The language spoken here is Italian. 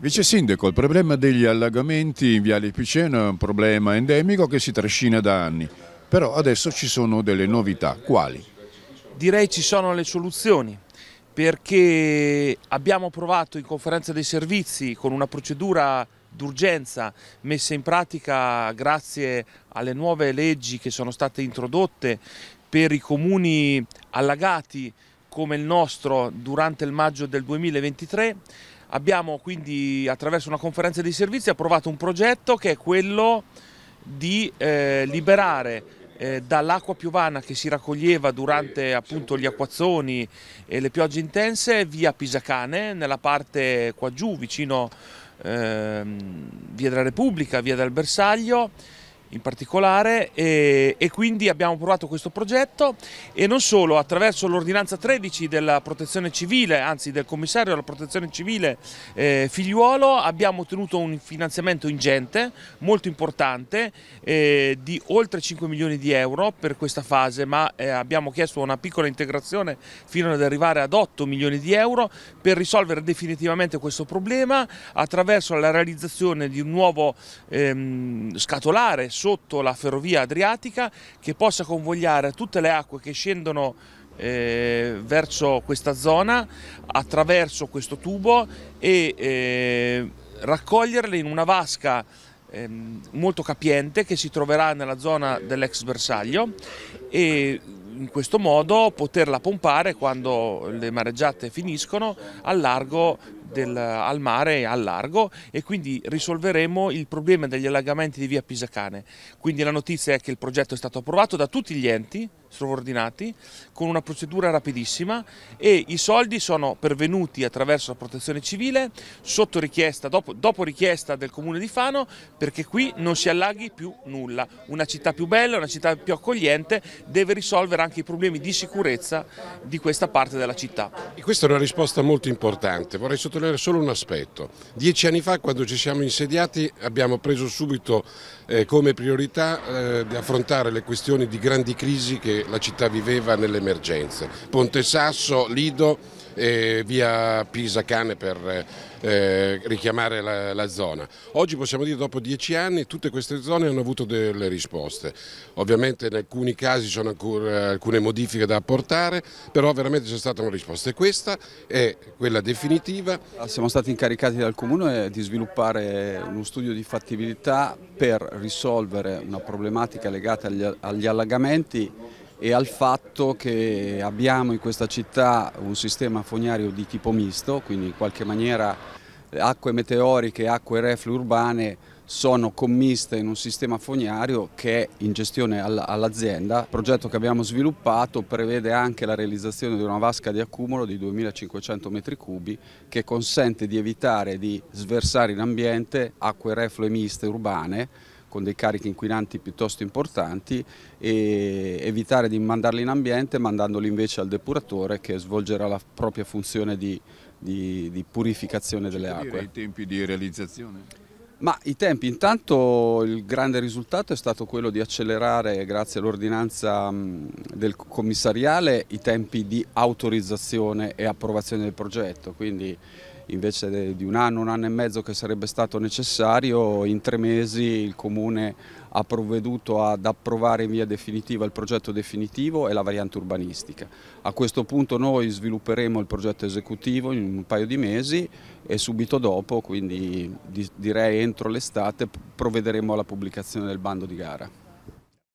Vice Sindaco, il problema degli allagamenti in Viale Piceno è un problema endemico che si trascina da anni, però adesso ci sono delle novità. Quali? Direi ci sono le soluzioni perché abbiamo provato in conferenza dei servizi con una procedura d'urgenza messa in pratica grazie alle nuove leggi che sono state introdotte per i comuni allagati come il nostro durante il maggio del 2023 Abbiamo quindi attraverso una conferenza di servizi approvato un progetto che è quello di eh, liberare eh, dall'acqua piovana che si raccoglieva durante appunto gli acquazzoni e le piogge intense via Pisacane, nella parte qua giù vicino eh, via della Repubblica, via del Bersaglio in particolare e, e, quindi abbiamo provato questo progetto e non solo attraverso l'ordinanza 13 della protezione civile, anzi del commissario della protezione civile eh, Figliuolo abbiamo ottenuto un finanziamento ingente, molto importante, eh, di oltre 5 milioni di euro per questa fase ma eh, abbiamo chiesto una piccola integrazione fino ad arrivare ad 8 milioni di euro per risolvere definitivamente questo problema attraverso la realizzazione di un nuovo ehm, scatolare sotto la ferrovia adriatica che possa convogliare tutte le acque che scendono eh, verso questa zona attraverso questo tubo e eh, raccoglierle in una vasca ehm, molto capiente che si troverà nella zona dell'ex bersaglio e in questo modo poterla pompare quando le mareggiate finiscono al largo del, al mare al largo e quindi risolveremo il problema degli allagamenti di via Pisacane. Quindi la notizia è che il progetto è stato approvato da tutti gli enti, sovordinati con una procedura rapidissima e i soldi sono pervenuti attraverso la protezione civile sotto richiesta, dopo, dopo, richiesta del comune di Fano perché qui non si allaghi più nulla. Una città più bella, una città più accogliente deve risolvere anche i problemi di sicurezza di questa parte della città. E questa è una risposta molto importante, vorrei sottolineare solo un aspetto. Dieci anni fa quando ci siamo insediati abbiamo preso subito eh, come priorità eh, di affrontare le questioni di grandi crisi che la città viveva nell'emergenza. Ponte Sasso, Lido e via Pisa Cane per eh, richiamare la, la, zona. Oggi possiamo dire che dopo dieci anni tutte queste zone hanno avuto delle risposte. Ovviamente in alcuni casi ci sono ancora alcune modifiche da apportare, però veramente c'è stata una risposta e questa è quella definitiva. Siamo stati incaricati dal Comune di sviluppare uno studio di fattibilità per risolvere una problematica legata agli, agli allagamenti e al fatto che abbiamo in questa città un sistema fognario di tipo misto, quindi in qualche maniera acque meteoriche e acque reflue urbane sono commiste in un sistema fognario che è in gestione all'azienda. Il progetto che abbiamo sviluppato prevede anche la realizzazione di una vasca di accumulo di 2500 metri cubi che consente di evitare di sversare in ambiente acque reflue miste urbane con dei carichi inquinanti piuttosto importanti e evitare di mandarli in ambiente mandandoli invece al depuratore che svolgerà la propria funzione di, di, di purificazione delle acque. I tempi di realizzazione? Ma i tempi, intanto il grande risultato è stato quello di accelerare, grazie all'ordinanza del commissariale, i tempi di autorizzazione e approvazione del progetto, quindi invece di un anno, un anno e mezzo che sarebbe stato necessario, in tre mesi il Comune ha provveduto ad approvare in via definitiva il progetto definitivo e la variante urbanistica. A questo punto noi svilupperemo il progetto esecutivo in un paio di mesi e subito dopo, quindi direi entro l'estate, provvederemo alla pubblicazione del bando di gara.